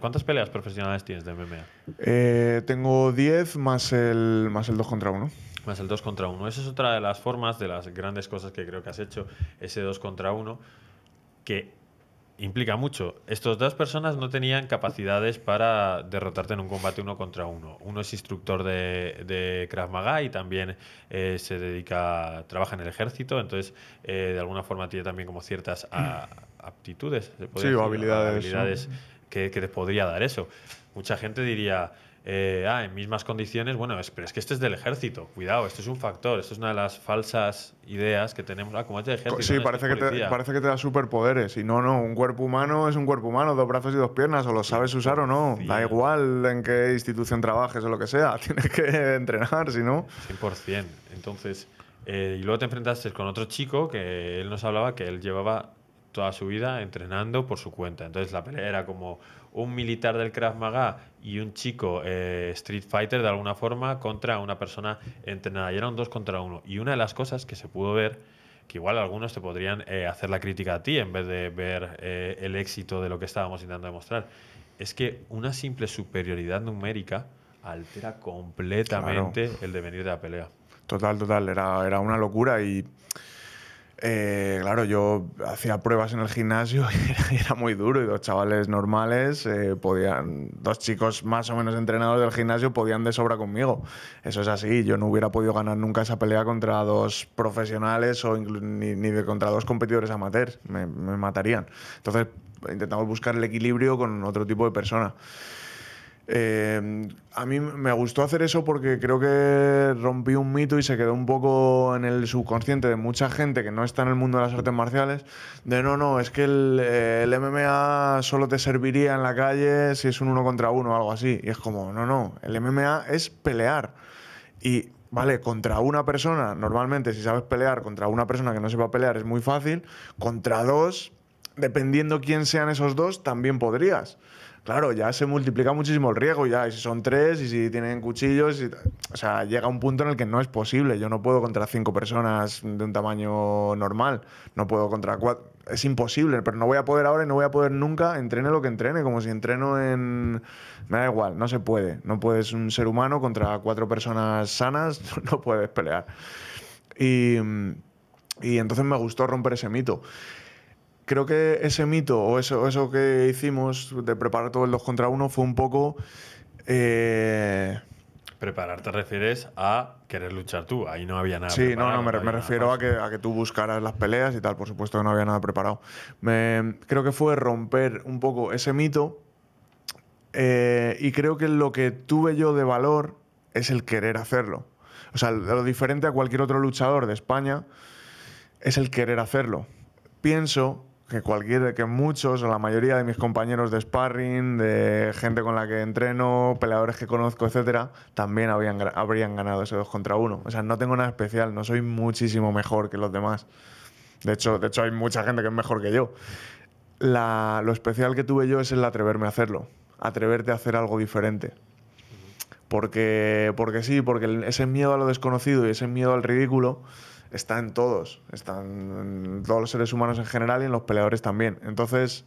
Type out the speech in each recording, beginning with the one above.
¿Cuántas peleas profesionales tienes de MMA? Eh, tengo 10 más el, más el 2 contra 1. Más el 2 contra 1. Esa es otra de las formas, de las grandes cosas que creo que has hecho, ese 2 contra 1, que implica mucho. Estas dos personas no tenían capacidades para derrotarte en un combate uno contra uno. Uno es instructor de, de Krav Maga y también eh, se dedica, trabaja en el ejército, entonces eh, de alguna forma tiene también como ciertas ah, aptitudes. sí, o habilidades que, te podría dar eso. Mucha gente diría, eh, ah, en mismas condiciones, bueno, es, pero es que este es del ejército, cuidado, esto es un factor, esto es una de las falsas ideas que tenemos. Ah, como es del ejército. Sí, parece, que te, parece que te da superpoderes, y no, no, un cuerpo humano es un cuerpo humano, dos brazos y dos piernas, o lo sabes usar o no, da igual en qué institución trabajes o lo que sea, tienes que entrenar, si no. 100%, entonces, eh, y luego te enfrentaste con otro chico que él nos hablaba que él llevaba toda su vida entrenando por su cuenta. Entonces la pelea era como un militar del Krav Maga y un chico eh, Street Fighter de alguna forma contra una persona entrenada. Y era un dos contra uno. Y una de las cosas que se pudo ver, que igual algunos te podrían eh, hacer la crítica a ti en vez de ver eh, el éxito de lo que estábamos intentando demostrar, es que una simple superioridad numérica altera completamente el devenir de la pelea. Total, total, era, era una locura y eh, claro, yo hacía pruebas en el gimnasio y era, muy duro y dos chavales normales eh, podían, dos chicos más o menos entrenados del gimnasio podían de sobra conmigo. Eso es así, yo no hubiera podido ganar nunca esa pelea contra dos profesionales o ni, ni contra dos competidores amateurs, me, me matarían. Entonces intentamos buscar el equilibrio con otro tipo de persona. Eh, a mí me gustó hacer eso porque creo que rompí un mito y se quedó un poco en el subconsciente de mucha gente que no está en el mundo de las artes marciales, de no, no, es que el, eh, MMA solo te serviría en la calle si es un uno contra uno o algo así. Y es como, no, no, el MMA es pelear. Y ¿vale? Contra una persona, normalmente si sabes pelear, contra una persona que no sepa pelear es muy fácil, contra dos, dependiendo quién sean esos dos, también podrías claro, ya se multiplica muchísimo el riesgo, ya y si son tres y si tienen cuchillos, y, o sea, llega un punto en el que no es posible, yo no puedo contra cinco personas de un tamaño normal, no puedo contra cuatro, es imposible, pero no voy a poder ahora y no voy a poder nunca, entrene lo que entrene, como si entreno en... Me da igual, no se puede, no puedes un ser humano contra cuatro personas sanas, no puedes pelear. y entonces me gustó romper ese mito creo que ese mito o eso, eso que hicimos de preparar todo todos los contra uno fue un poco... Prepararte, eh, Preparar refieres a querer luchar tú, ahí no había nada. preparado, no, no, me, no me refiero a que, a que, tú buscaras las peleas y tal, por supuesto que no había nada preparado. creo que fue romper un poco ese mito eh, y creo que lo que tuve yo de valor es el querer hacerlo. O sea, lo diferente a cualquier otro luchador de España es el querer hacerlo. Pienso que cualquier, que muchos o la mayoría de mis compañeros de sparring, de gente con la que entreno, peleadores que conozco, etcétera, también habían, habrían ganado ese 2 contra uno. O sea, no tengo nada especial, no soy muchísimo mejor que los demás. De hecho, de hecho hay mucha gente que es mejor que yo. lo especial que tuve yo es el atreverme a hacerlo, atreverte a hacer algo diferente. Porque, porque sí, porque ese miedo a lo desconocido y ese miedo al ridículo está en todos, está en todos los seres humanos en general y en los peleadores también. Entonces,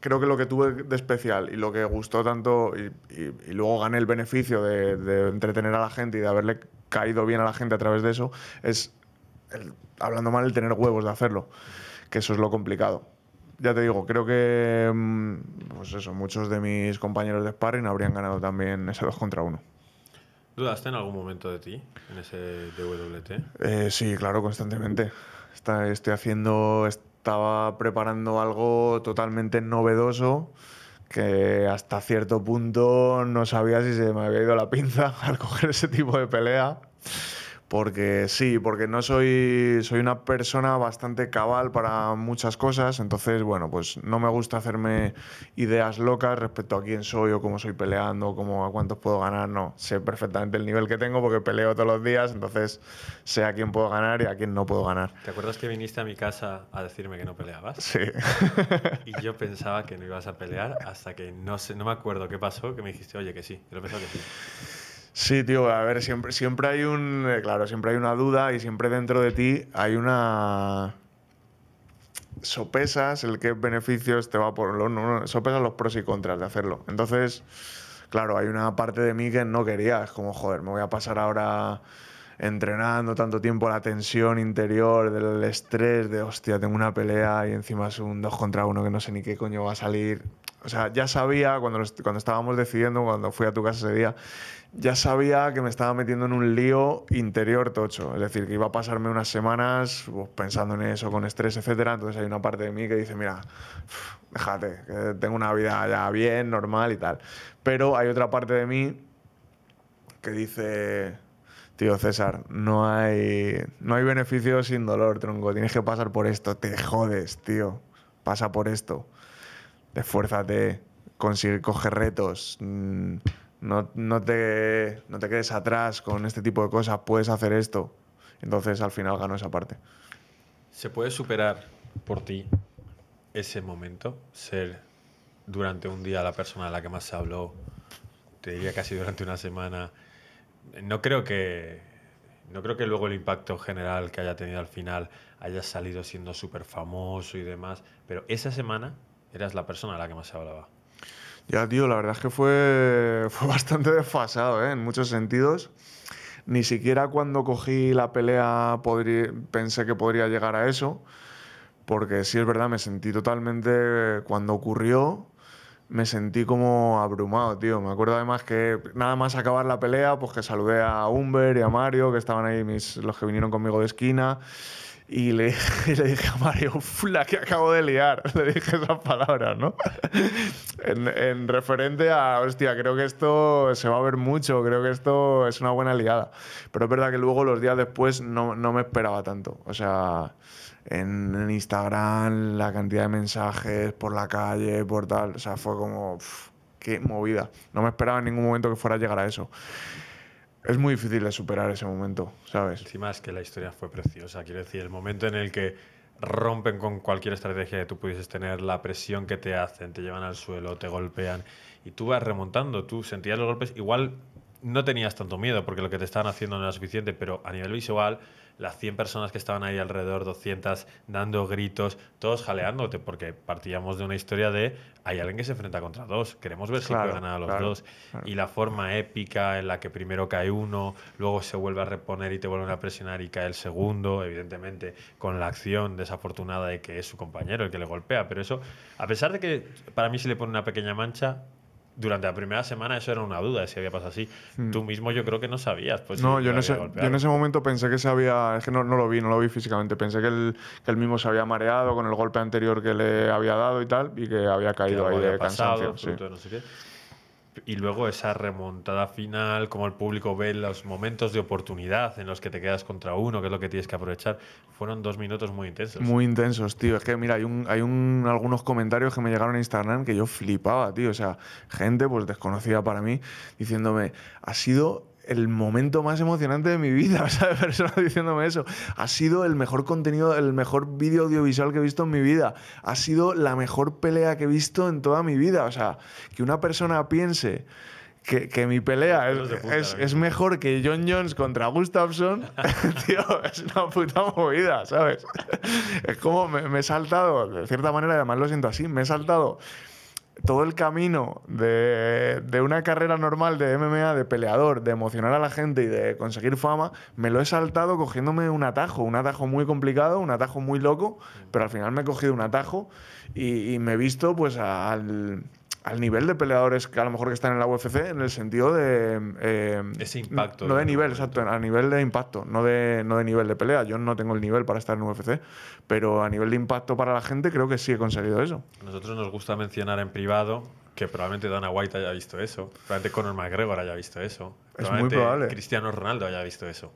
creo que lo que tuve de especial y lo que gustó tanto y, luego gané el beneficio de, entretener a la gente y de haberle caído bien a la gente a través de eso es, hablando mal, el tener huevos de hacerlo, que eso es lo complicado. Ya te digo, creo que mm, pues eso, muchos de mis compañeros de sparring habrían ganado también ese 2 contra uno. ¿Dudaste en algún momento de ti en ese DWT? Eh, sí, claro, constantemente. Está, estoy haciendo, estaba preparando algo totalmente novedoso que hasta cierto punto no sabía si se me había ido la pinza al coger ese tipo de pelea porque sí, porque no soy, soy una persona bastante cabal para muchas cosas, entonces, bueno, pues no me gusta hacerme ideas locas respecto a quién soy o cómo soy peleando, cómo, a cuántos puedo ganar, no, sé perfectamente el nivel que tengo porque peleo todos los días, entonces sé a quién puedo ganar y a quién no puedo ganar. ¿Te acuerdas que viniste a mi casa a decirme que no peleabas? Sí. y yo pensaba que no ibas a pelear hasta que no sé, no me acuerdo qué pasó, que me dijiste, oye, que sí, yo pensaba que sí. Sí, tío, a ver, siempre, siempre hay un. Eh, claro, siempre hay una duda y siempre dentro de ti hay una. Sopesas el qué beneficios te va por. poner, sopesas los pros y contras de hacerlo. Entonces, claro, hay una parte de mí que no quería. Es como, joder, me voy a pasar ahora entrenando tanto tiempo la tensión interior, del estrés, de hostia, tengo una pelea y encima es un 2 contra uno que no sé ni qué coño va a salir. O sea, ya sabía cuando, cuando estábamos decidiendo, cuando fui a tu casa ese día, ya sabía que me estaba metiendo en un lío interior tocho. Es decir, que iba a pasarme unas semanas pues, pensando en eso, con estrés, etc. Entonces hay una parte de mí que dice, mira, déjate, que tengo una vida ya bien, normal y tal. Pero hay otra parte de mí que dice, tío César, hay, no hay beneficio sin dolor, tronco. Tienes que pasar por esto, te jodes, tío. Pasa por esto esfuérzate, consigue, coger retos, mm, no, no, te, quedes atrás con este tipo de cosas, puedes hacer esto. Entonces al final gano esa parte. ¿Se puede superar por ti ese momento? Ser durante un día la persona de la que más se habló, te diría casi durante una semana. No creo que, no creo que luego el impacto general que haya tenido al final haya salido siendo súper famoso y demás, pero esa semana eras la persona a la que más se hablaba. Ya, tío, la verdad es que fue, bastante desfasado, ¿eh? en muchos sentidos. Ni siquiera cuando cogí la pelea pensé que podría llegar a eso, porque sí es verdad, me sentí totalmente, cuando ocurrió, me sentí como abrumado, tío. Me acuerdo además que nada más acabar la pelea, pues que saludé a Humber y a Mario, que estaban ahí los que vinieron conmigo de esquina. Y le, dije a Mario, la que acabo de liar. Le dije esas palabras, ¿no? en, referente a, hostia, creo que esto se va a ver mucho, creo que esto es una buena liada. Pero es verdad que luego los días después no, no me esperaba tanto. O sea, en, Instagram, la cantidad de mensajes por la calle, por tal, o sea, fue como, qué movida. No me esperaba en ningún momento que fuera a llegar a eso. Es muy difícil de superar ese momento, ¿sabes? Encima es que la historia fue preciosa. Quiero decir, el momento en el que rompen con cualquier estrategia que tú pudieses tener, la presión que te hacen, te llevan al suelo, te golpean y tú vas remontando, tú sentías los golpes, igual no tenías tanto miedo porque lo que te estaban haciendo no era suficiente, pero a nivel visual, las 100 personas que estaban ahí alrededor, 200, dando gritos, todos jaleándote, porque partíamos de una historia de hay alguien que se enfrenta contra dos, queremos ver si puede ganar a los dos. Y la forma épica en la que primero cae uno, luego se vuelve a reponer y te vuelven a presionar y cae el segundo, evidentemente con la acción desafortunada de que es su compañero el que le golpea, pero eso, a pesar de que para mí se le pone una pequeña mancha, durante la primera semana eso era una duda de si había pasado así. Hmm. Tú mismo yo creo que no sabías. Pues, no, yo, en ese, momento pensé que se había, es que no, no lo vi, no lo vi físicamente, pensé que él, que mismo se había mareado con el golpe anterior que le había dado y tal, y que había caído ahí de cansado. no sé qué y luego esa remontada final, como el público ve los momentos de oportunidad en los que te quedas contra uno, que es lo que tienes que aprovechar, fueron dos minutos muy intensos. Muy intensos, tío. Es que, mira, hay, un, hay algunos comentarios que me llegaron a Instagram que yo flipaba, tío. O sea, gente pues desconocida para mí diciéndome, ha sido el momento más emocionante de mi vida, de Personas diciéndome eso. Ha sido el mejor contenido, el mejor vídeo audiovisual que he visto en mi vida. Ha sido la mejor pelea que he visto en toda mi vida. O sea, que una persona piense que, mi pelea es, mejor que John Jones contra Gustafsson, tío, es una puta movida, ¿sabes? es como me, me, he saltado, de cierta manera, además lo siento así, me he saltado todo el camino de, una carrera normal de MMA, de peleador, de emocionar a la gente y de conseguir fama, me lo he saltado cogiéndome un atajo, un atajo muy complicado, un atajo muy loco, pero al final me he cogido un atajo y, y me he visto pues al al nivel de peleadores que a lo mejor que están en la UFC en el sentido de... Eh, Ese impacto. No, de nivel, exacto, a nivel de impacto, no de, no de nivel de pelea. Yo no tengo el nivel para estar en UFC, pero a nivel de impacto para la gente creo que sí he conseguido eso. nosotros nos gusta mencionar en privado que probablemente Dana White haya visto eso, probablemente Conor McGregor haya visto eso, probablemente Cristiano Ronaldo haya visto eso.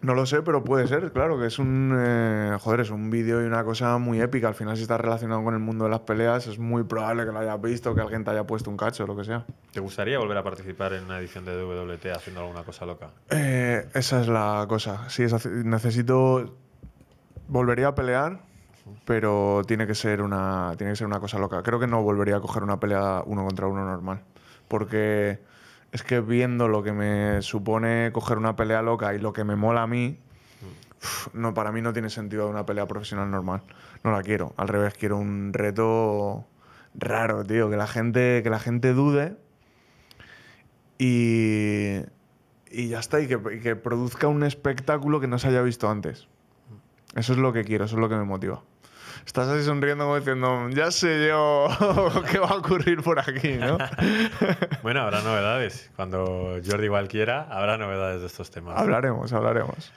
No lo sé, pero puede ser, claro, que es un. Eh, es un vídeo y una cosa muy épica. Al final, si estás relacionado con el mundo de las peleas, es muy probable que lo hayas visto, que alguien te haya puesto un cacho, o lo que sea. ¿Te gustaría volver a participar en una edición de WT haciendo alguna cosa loca? Eh, esa es la cosa. Sí, es, necesito. Volvería a pelear, pero tiene que, ser una, tiene que ser una cosa loca. Creo que no volvería a coger una pelea uno contra uno normal. Porque es que viendo lo que me supone coger una pelea loca y lo que me mola a mí, no, para mí no tiene sentido una pelea profesional normal. No la quiero. Al revés, quiero un reto raro, tío. Que la gente, que la gente dude y, y ya está. y que produzca un espectáculo que no se haya visto antes. Eso es lo que quiero, eso es lo que me motiva estás así sonriendo como diciendo, ya sé yo qué va a ocurrir por aquí, ¿no? bueno, habrá novedades. Cuando Jordi igual habrá novedades de estos temas. Hablaremos, hablaremos.